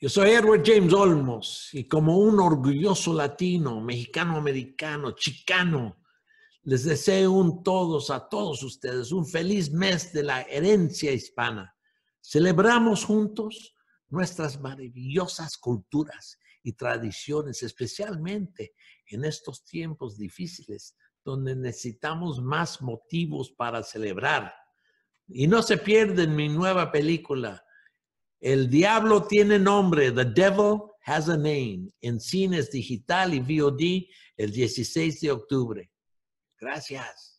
Yo soy Edward James Olmos y como un orgulloso latino, mexicano-americano, chicano, les deseo un todos a todos ustedes un feliz mes de la herencia hispana. Celebramos juntos nuestras maravillosas culturas y tradiciones, especialmente en estos tiempos difíciles donde necesitamos más motivos para celebrar. Y no se pierden mi nueva película, el diablo tiene nombre, the devil has a name, en cines digital y VOD el 16 de octubre. Gracias.